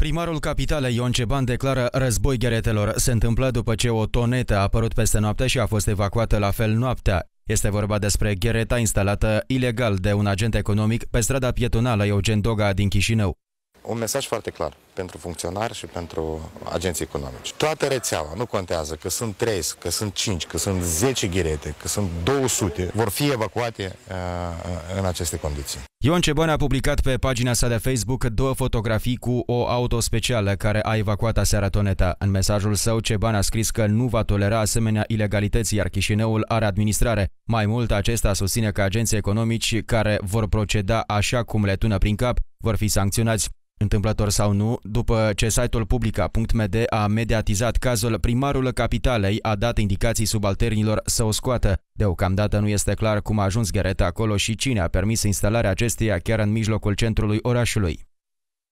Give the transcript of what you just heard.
Primarul capitalei Ion Ceban declară război gheretelor. Se întâmplă după ce o tonetă a apărut peste noapte și a fost evacuată la fel noaptea. Este vorba despre ghereta instalată ilegal de un agent economic pe strada pietonală Eugen Doga din Chișinău un mesaj foarte clar pentru funcționari și pentru agenții economici. Toată rețeaua, nu contează că sunt 3, că sunt 5, că sunt 10 ghirete, că sunt 200, vor fi evacuate uh, uh, în aceste condiții. Ion Ceban a publicat pe pagina sa de Facebook două fotografii cu o auto specială care a evacuat aseara Toneta. În mesajul său, Ceban a scris că nu va tolera asemenea ilegalități, iar Chișineul are administrare. Mai mult, acesta susține că agenții economici care vor proceda așa cum le tună prin cap vor fi sancționați. Întâmplător sau nu, după ce site-ul publica.md a mediatizat cazul, primarul capitalei a dat indicații subalternilor să o scoată. Deocamdată nu este clar cum a ajuns Ghereta acolo și cine a permis instalarea acesteia chiar în mijlocul centrului orașului.